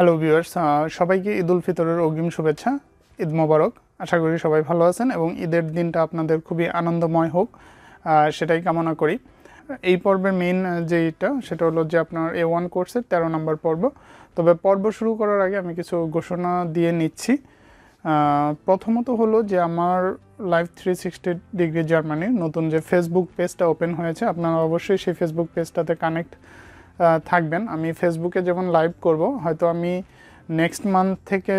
hello viewers সবাইকে ঈদ উল ফিতরের অগ্রিম শুভেচ্ছা ঈদ মোবারক আশা করি সবাই ভালো আছেন এবং ঈদের দিনটা আপনাদের খুবই আনন্দময় হোক সেটাই কামনা করি এই পর্বের মেইন যেটা সেটা হলো যে আপনার এ ওয়ান কোর্সের তেরো নম্বর পর্ব তবে পর্ব শুরু করার আগে আমি কিছু ঘোষণা দিয়ে নিচ্ছি প্রথমত হলো যে আমার লাইভ থ্রি সিক্সটি ডিগ্রি জার্মানির নতুন যে ফেসবুক পেজটা ওপেন হয়েছে আপনারা অবশ্যই সেই ফেসবুক পেজটাতে কানেক্ট থাকবেন আমি ফেসবুকে যখন লাইভ করব হয়তো আমি নেক্সট মান্থ থেকে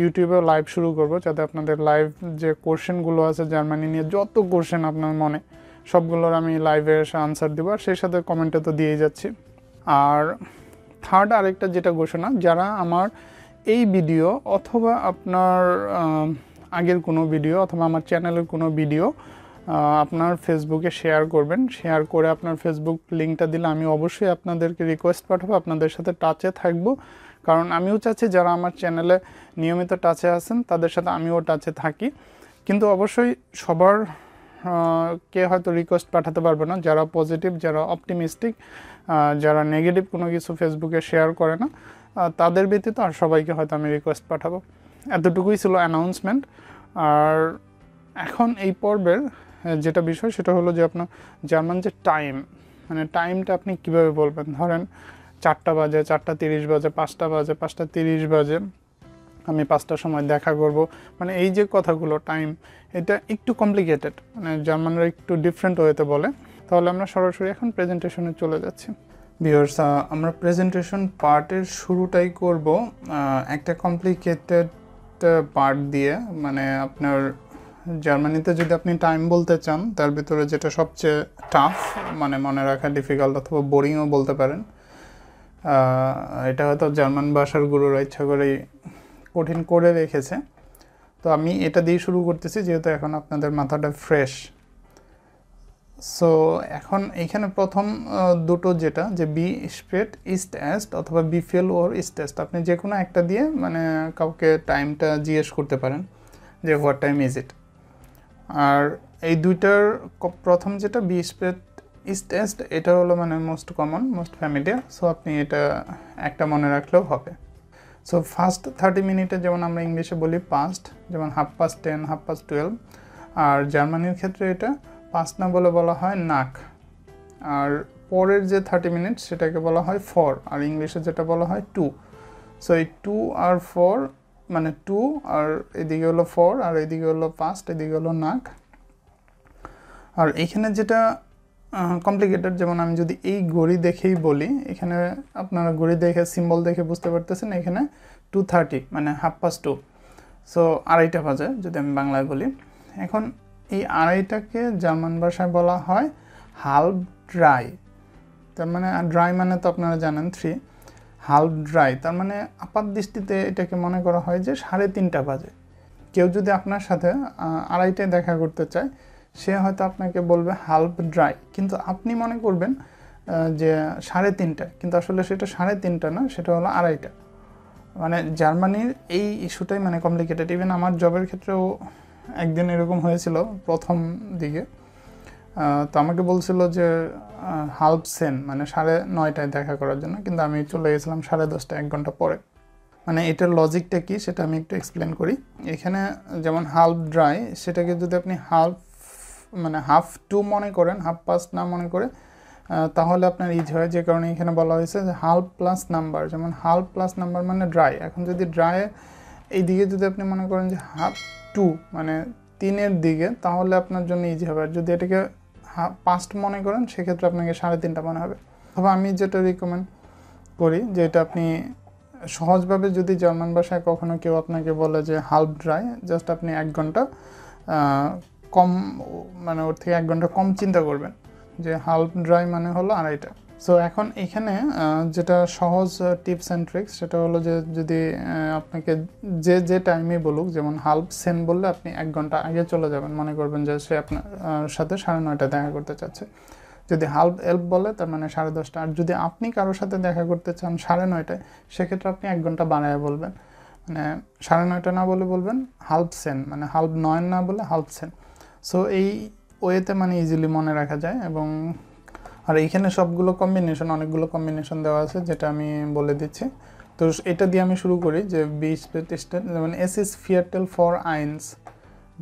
ইউটিউবেও লাইভ শুরু করব যাতে আপনাদের লাইভ যে কোশ্চেনগুলো আছে জার্মানি নিয়ে যত কোশ্চেন আপনার মনে সবগুলোর আমি লাইভে এসে আনসার দেবো আর সেই সাথে কমেন্টে তো দিয়েই যাচ্ছি আর থার্ড আরেকটা যেটা ঘোষণা যারা আমার এই ভিডিও অথবা আপনার আগের কোনো ভিডিও অথবা আমার চ্যানেলের কোনো ভিডিও আপনার ফেসবুকে শেয়ার করবেন শেয়ার করে আপনার ফেসবুক লিঙ্কটা দিলে আমি অবশ্যই আপনাদেরকে রিকোয়েস্ট পাঠাবো আপনাদের সাথে টাচে থাকবো কারণ আমিও চাচ্ছি যারা আমার চ্যানেলে নিয়মিত টাচে আছেন তাদের সাথে আমিও টাচে থাকি কিন্তু অবশ্যই সবার কে হয়তো রিকোয়েস্ট পাঠাতে পারবে না যারা পজিটিভ যারা অপটিমিস্টিক যারা নেগেটিভ কোনো কিছু ফেসবুকে শেয়ার করে না তাদের ব্যতীত আর সবাইকে হয়তো আমি রিকোয়েস্ট পাঠাবো এতটুকুই ছিল অ্যানাউন্সমেন্ট আর এখন এই পর্বের হ্যাঁ, যেটা বিষয় সেটা হলো যে আপনার জার্মান যে টাইম মানে টাইমটা আপনি কিভাবে বলবেন ধরেন চারটা বাজে চারটা তিরিশ বাজে পাঁচটা বাজে পাঁচটা তিরিশ বাজে আমি পাঁচটার সময় দেখা করব মানে এই যে কথাগুলো টাইম এটা একটু কমপ্লিকেটেড মানে জার্মানরা একটু ডিফারেন্ট ওয়েতে বলে তাহলে আমরা সরাসরি এখন প্রেজেন্টেশনে চলে যাচ্ছি ভিউয়ার্স আমরা প্রেজেন্টেশন পার্টের শুরুটাই করব একটা কমপ্লিকেটেড পার্ট দিয়ে মানে আপনার জার্মানিতে যদি আপনি টাইম বলতে চান তার ভিতরে যেটা সবচেয়ে টাফ মানে মনে রাখা ডিফিকাল্ট অথবা বোরিংও বলতে পারেন এটা হয়তো জার্মান ভাষার গুরুরা ইচ্ছা করেই কঠিন করে রেখেছে তো আমি এটা দিয়ে শুরু করতেছি যেহেতু এখন আপনাদের মাথাটা ফ্রেশ সো এখন এখানে প্রথম দুটো যেটা যে বি স্পেট ইস্ট এস্ট অথবা বি ফেল ওর ইস্ট এস্ট আপনি যে কোনো একটা দিয়ে মানে কাউকে টাইমটা জিজ্ঞেস করতে পারেন যে হোয়াট টাইম ইজ ইট আর এই দুইটার প্রথম যেটা বি ইস্ট টেস্ট এটা হলো মানে most common most familiar so আপনি এটা একটা মনে রাখলেও হবে সো ফার্স্ট থার্টি মিনিটে যেমন আমরা ইংলিশে বলি পাস্ট যেমন half past ten half past twelve আর জার্মানির ক্ষেত্রে এটা পাস্ট না বলে বলা হয় নাক আর পরের যে থার্টি মিনিট সেটাকে বলা হয় ফর আর ইংলিশে যেটা বলা হয় টু সো এই টু আর ফর মানে টু আর এদিকে হলো ফোর আর এদিকে হলো ফার্স্ট এদিকে হলো নাক আর এখানে যেটা কমপ্লিকেটেড যেমন আমি যদি এই ঘড়ি দেখেই বলি এখানে আপনারা ঘড়ি দেখে সিম্বল দেখে বুঝতে পারতেছেন এখানে টু থার্টি মানে হাফ পাস্ট টু সো আড়াইটা বাজে যদি আমি বাংলায় বলি এখন এই আড়াইটাকে জার্মান ভাষায় বলা হয় হাল ড্রাই তার মানে ড্রাই মানে তো আপনারা জানেন থ্রি হাল ড্রাই তার মানে আপাত দৃষ্টিতে এটাকে মনে করা হয় যে সাড়ে তিনটা বাজে কেউ যদি আপনার সাথে আড়াইটায় দেখা করতে চায় সে হয়তো আপনাকে বলবে হাল্প ড্রাই কিন্তু আপনি মনে করবেন যে সাড়ে তিনটা কিন্তু আসলে সেটা সাড়ে তিনটা না সেটা হলো আড়াইটা মানে জার্মানির এই ইস্যুটাই মানে কমপ্লিকেটেড ইভেন আমার জবের ক্ষেত্রেও একদিন এরকম হয়েছিল প্রথম দিকে তো আমাকে বলছিল যে হাল্প সেন মানে সাড়ে নয়টায় দেখা করার জন্য কিন্তু আমি চলে গেছিলাম সাড়ে দশটা এক ঘন্টা পরে মানে এটার লজিকটা কি সেটা আমি একটু এক্সপ্লেন করি এখানে যেমন হাল্প ড্রাই সেটাকে যদি আপনি হাল্প মানে হাফ টু মনে করেন হাফ পাস্ট না মনে করে তাহলে আপনার ইজ হয় যে কারণে এখানে বলা হয়েছে যে হাল্প প্লাস নাম্বার যেমন হাল্প প্লাস নাম্বার মানে ড্রাই এখন যদি ড্রাই এই দিকে যদি আপনি মনে করেন যে হাফ টু মানে তিনের দিকে তাহলে আপনার জন্য ইজি হবে আর যদি এটাকে পাস্ট মনে করেন সেক্ষেত্রে আপনাকে সাড়ে তিনটা মনে হবে তবে আমি যেটা রিকমেন্ড করি যেটা আপনি সহজভাবে যদি জার্মান ভাষায় কখনো কেউ আপনাকে বলে যে হাল্প ড্রাই জাস্ট আপনি এক ঘন্টা কম মানে ওর থেকে এক ঘন্টা কম চিন্তা করবেন যে হাল্প ড্রাই মানে হলো আড়াইটা সো এখন এখানে যেটা সহজ টিপস অ্যান্ড ট্রিক্স সেটা হলো যে যদি আপনাকে যে যে টাইমে বলুক যেমন হাল্প সেন বললে আপনি এক ঘন্টা আগে চলে যাবেন মনে করবেন যে সে আপনার সাথে সাড়ে নয়টা দেখা করতে চাচ্ছে যদি হাল্প এল্প বলে তার মানে সাড়ে দশটা আর যদি আপনি কারোর সাথে দেখা করতে চান সাড়ে নয়টায় সেক্ষেত্রে আপনি এক ঘন্টা বাড়ায় বলবেন মানে সাড়ে নয়টা না বলে বলবেন হাল্প সেন মানে হাল্প নয়ন না বলে হাল্প সেন সো এই ওয়েতে মানে ইজিলি মনে রাখা যায় এবং আর এইখানে সবগুলো কম্বিনেশন অনেকগুলো কম্বিনেশন দেওয়া আছে যেটা আমি বলে দিচ্ছি তো এটা দিয়ে আমি শুরু করি যে বিচ স্টেট যেমন এস ইস ফিয়ারটেল ফর আইনস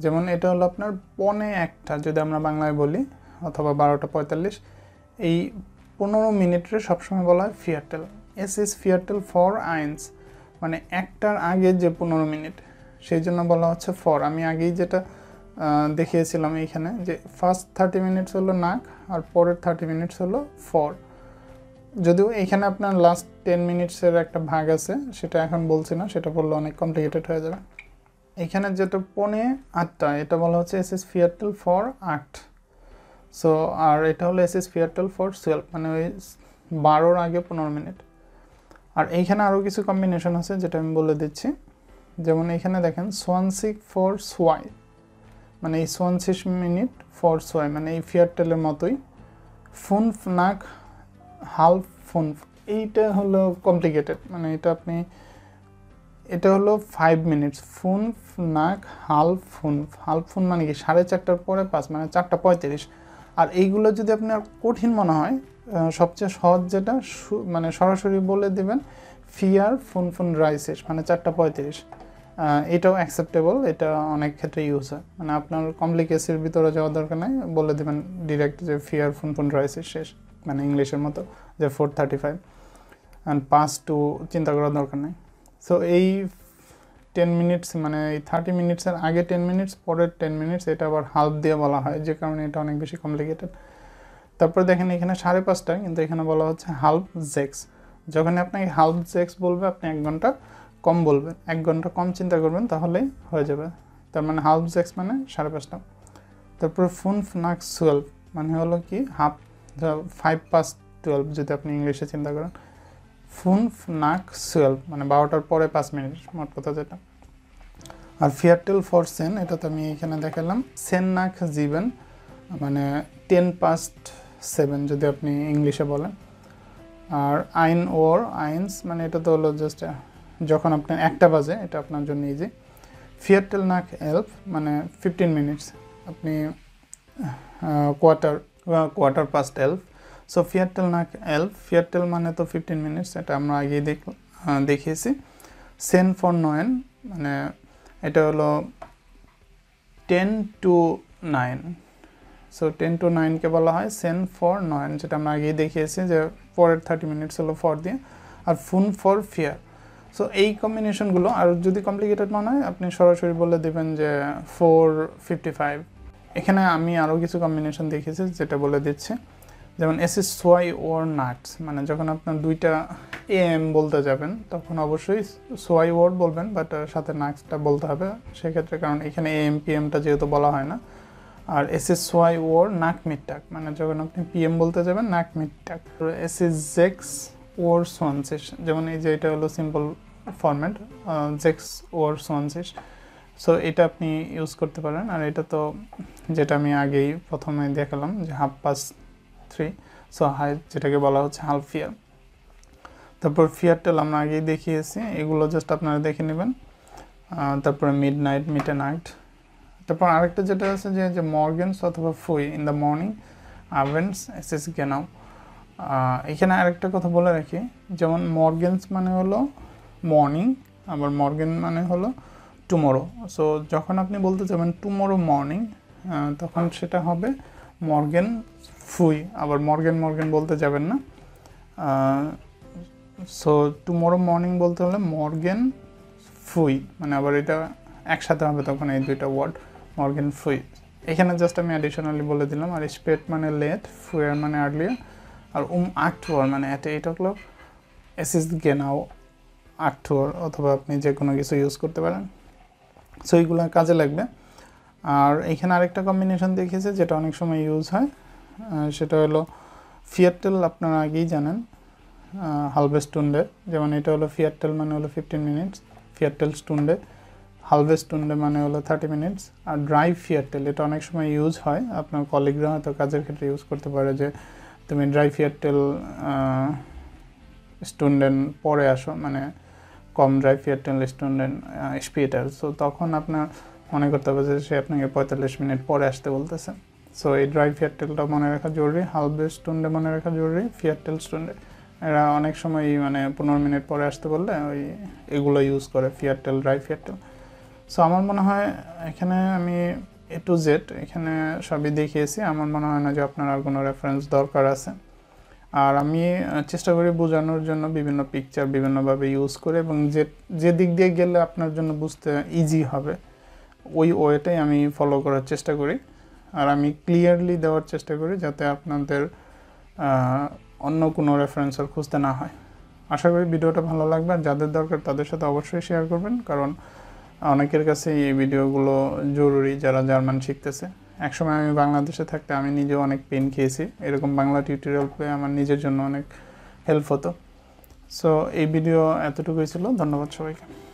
যেমন এটা হলো আপনার পনে একটা যদি আমরা বাংলায় বলি অথবা বারোটা পঁয়তাল্লিশ এই পনেরো মিনিটের সবসময় বলা হয় ফিয়ারটেল এস ইস ফিয়ারটেল ফর আইনস মানে একটার আগে যে পনেরো মিনিট সেই জন্য বলা হচ্ছে ফর আমি আগেই যেটা দেখিয়েছিলাম এইখানে যে ফার্স্ট থার্টি মিনিটস হলো নাক আর পরের থার্টি মিনিটস হলো ফর যদিও এইখানে আপনার লাস্ট টেন মিনিটসের একটা ভাগ আছে সেটা এখন বলছি না সেটা বললে অনেক কমপ্লিকেটেড হয়ে যাবে এখানে যেটা পনে আটটা এটা বলা হচ্ছে এস এস ফিয়ারটেল ফর আট সো আর এটা হলো এস এস ফিয়ারটেল ফর সুয়েলভ মানে ওই বারোর আগে পনেরো মিনিট আর এইখানে আরও কিছু কম্বিনেশন আছে যেটা আমি বলে দিচ্ছি যেমন এখানে দেখেন সোয়ান ফর সোয়াই মানে এই সোয়ানসিস মিনিট ফর সোয় মানে এই ফিয়ারটেলের মতোই ফুনফ নাক হালফ ফোন এইটা হলো কমপ্লিকেটেড মানে এটা আপনি এটা হলো ফাইভ মিনিটস ফুনফ নাক হাল ফোন হালফ ফোন মানে কি সাড়ে চারটার পরে পাঁচ মানে চারটা পঁয়ত্রিশ আর এইগুলো যদি আপনার কঠিন মনে হয় সবচেয়ে সহজ যেটা মানে সরাসরি বলে দেবেন ফিয়ার ফোন ফোন রাইসেস মানে চারটা পঁয়ত্রিশ এটাও অ্যাকসেপ্টেবল এটা অনেক ক্ষেত্রে ইউজ হয় মানে আপনার কমপ্লিকেসির ভিতরে যাওয়ার দরকার নাই বলে দেবেন ডিরেক্ট যে ফিয়ার ফোন ফোন রয়েছে শেষ মানে ইংলিশের মতো যে four thirty five and past two চিন্তা করার দরকার নেই সো এই টেন মিনিটস মানে এই থার্টি মিনিটসের আগে টেন মিনিটস পরের টেন মিনিটস এটা আবার হাল্প দিয়ে বলা হয় যে কারণে এটা অনেক বেশি কমপ্লিকেটেড তারপরে দেখেন এখানে সাড়ে পাঁচটা কিন্তু এখানে বলা হচ্ছে হাল্প জেক্স যখন আপনাকে হাল্প জেক্স বলবে আপনি এক ঘন্টা কম বলবেন এক ঘন্টা কম চিন্তা করবেন তাহলে হয়ে যাবে তার মানে হাফ জেক্স মানে সাড়ে পাঁচটা তারপর ফোন ফ্নাক্স টুয়েলভ মানে হলো কি হাফ ফাইভ পাস টুয়েলভ যদি আপনি ইংলিশে চিন্তা করেন ফোন নাক টুয়েলভ মানে বারোটার পরে পাঁচ মিনিট মোট কথা যেটা আর ফিয়ারটেল ফর সেন এটা তো আমি এখানে দেখালাম সেন নাক জিভেন মানে টেন পাস্ট সেভেন যদি আপনি ইংলিশে বলেন আর আইন ওর আইনস মানে এটা তো হলো জাস্ট যখন আপনার একটা বাজে এটা আপনার জন্য ইজি ফিয়ারটেল নাক হেল্প মানে ফিফটিন মিনিটস আপনি কোয়ার্টার কোয়ার্টার পাস্ট হেল্প সো ফিয়ারটেল নাক এলফ ফিয়ারটেল মানে তো ফিফটিন মিনিটস এটা আমরা আগেই দেখ দেখিয়েছি সেন ফর নয়েন মানে এটা হলো ten to nine so ten to নাইনকে বলা হয় সেন ফর নয়েন যেটা আমরা আগেই দেখিয়েছি যে পরের থার্টি মিনিটস হলো ফর দিয়ে আর ফুন ফর ফিয়ার সো এই কম্বিনেশনগুলো আর যদি কমপ্লিকেটেড মনে হয় আপনি সরাসরি বলে দেবেন যে ফোর ফিফটি ফাইভ এখানে আমি আরও কিছু কম্বিনেশন দেখেছি যেটা বলে দিচ্ছি যেমন এস এস সোয়াই ওর নাটস মানে যখন আপনার দুইটা এ এম বলতে যাবেন তখন অবশ্যই সোয়াই ওর বলবেন বাট সাথে নাক্সটা বলতে হবে সেক্ষেত্রে কারণ এখানে এ এম পি এমটা যেহেতু বলা হয় না আর এস এস ওয়াই ওর নাক মিটটাক মানে যখন আপনি পি এম বলতে যাবেন নাক মিটটাক এস এস জেক্স ওর সোয়ানসিস যেমন এই যে এটা হলো সিম্পল ফরম্যাট জেক্স ওর সোয়ানসিস সো এটা আপনি ইউজ করতে পারেন আর এটা তো যেটা আমি আগেই প্রথমে দেখালাম যে হাফ পাস থ্রি সো হাই যেটাকে বলা হচ্ছে হাফ ফিয়ার তারপর ফিয়ারটেল আমরা আগেই দেখিয়েছি এগুলো জাস্ট আপনারা দেখে নেবেন তারপরে midnight mid a night তারপর আরেকটা যেটা আছে যে মর্গেন্স অথবা ফুই ইন দ্য মর্নিং আভেন্স এস এস গেনাও এখানে আরেকটা কথা বলে রাখি যেমন মর্গেন্স মানে হলো মর্নিং আবার মর্গেন মানে হলো টুমোরো সো যখন আপনি বলতে যাবেন টুমোরো মর্নিং তখন সেটা হবে মর্গেন ফুই আবার মর্গেন মর্গেন বলতে যাবেন না সো টুমোরো মর্নিং বলতে হলে মর্গেন ফুই মানে আবার এটা একসাথে হবে তখন এই দুইটা ওয়ার্ড মর্গেন ফুই এখানে জাস্ট আমি অ্যাডিশনালি বলে দিলাম আর স্পেট মানে লেট ফুয়ার মানে আর্লিয়ার আর উম আট ওয়ার মানে অ্যাট এইট ও ক্লক এসএস গেনাও আট ওয়ার অথবা আপনি যে কোনো কিছু ইউজ করতে পারেন সো এইগুলো কাজে লাগবে আর এখানে আরেকটা কম্বিনেশন দেখিয়েছে যেটা অনেক সময় ইউজ হয় সেটা হলো ফিয়ারটেল আপনারা আগেই জানেন হালভেস্ট টুন্ডে যেমন এটা হলো ফিয়ারটেল মানে হলো ফিফটিন মিনিটস ফিয়ারটেল স্টুন্ডে হালভেস্ট টুন্ডে মানে হলো থার্টি মিনিটস আর ড্রাইভ ফিয়ারটেল এটা অনেক সময় ইউজ হয় আপনার কলিগরা হয়তো কাজের ক্ষেত্রে ইউজ করতে পারে যে তুমি ড্রাইভ এয়ারটেল স্টুডেন্ট পরে আসো মানে কম ড্রাইভ এয়ারটেল স্টুডেন্ট স্পিডার সো তখন আপনার মনে করতে হবে যে সে আপনাকে পঁয়তাল্লিশ মিনিট পরে আসতে বলতেছে সো এই ড্রাইভ এয়ারটেলটা মনে রাখা জরুরি হালবে স্টুন্ডে মনে রাখা জরুরি ফিয়ারটেল স্টুন্ডে এরা অনেক সময় মানে পনেরো মিনিট পরে আসতে বললে ওই এগুলো ইউজ করে ফিয়ারটেল ড্রাইভ এয়ারটেল সো আমার মনে হয় এখানে আমি এ টু জেড এখানে সবই দেখিয়েছি আমার মনে হয় না যে আপনার আর কোনো রেফারেন্স দরকার আছে আর আমি চেষ্টা করি বোঝানোর জন্য বিভিন্ন পিকচার বিভিন্নভাবে ইউজ করে এবং যে যে দিক দিয়ে গেলে আপনার জন্য বুঝতে ইজি হবে ওই ওয়েটাই আমি ফলো করার চেষ্টা করি আর আমি ক্লিয়ারলি দেওয়ার চেষ্টা করি যাতে আপনাদের অন্য কোনো রেফারেন্স আর খুঁজতে না হয় আশা করি ভিডিওটা ভালো লাগবে আর যাদের দরকার তাদের সাথে অবশ্যই শেয়ার করবেন কারণ অনেকের কাছে এই ভিডিওগুলো জরুরি যারা জার্মান শিখতেছে একসময় আমি বাংলাদেশে থাকতে আমি নিজেও অনেক পেন খেয়েছি এরকম বাংলা টিউটোরিয়াল পেয়ে আমার নিজের জন্য অনেক হেল্প হতো সো এই ভিডিও এতটুকুই ছিল ধন্যবাদ সবাইকে